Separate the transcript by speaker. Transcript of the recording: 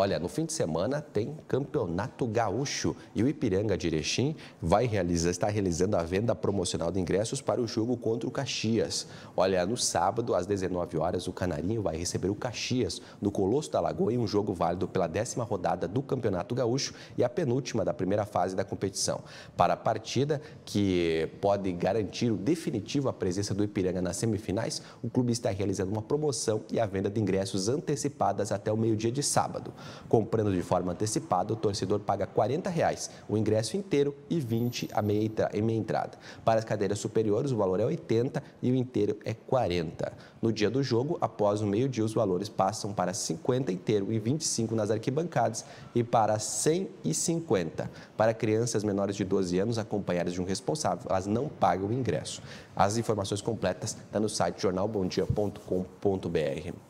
Speaker 1: Olha, no fim de semana tem Campeonato Gaúcho e o Ipiranga de Erechim vai realizar, está realizando a venda promocional de ingressos para o jogo contra o Caxias. Olha, no sábado, às 19 horas, o Canarinho vai receber o Caxias no Colosso da Lagoa em um jogo válido pela décima rodada do Campeonato Gaúcho e a penúltima da primeira fase da competição. Para a partida, que pode garantir o definitivo a presença do Ipiranga nas semifinais, o clube está realizando uma promoção e a venda de ingressos antecipadas até o meio-dia de sábado. Comprando de forma antecipada, o torcedor paga R$ 40 reais, o ingresso inteiro e 20 a meia, a meia entrada. Para as cadeiras superiores, o valor é 80 e o inteiro é 40. No dia do jogo, após o meio-dia, os valores passam para 50 inteiro e 25 nas arquibancadas e para 150. Para crianças menores de 12 anos acompanhadas de um responsável, elas não pagam o ingresso. As informações completas estão tá no site jornalbomdia.com.br.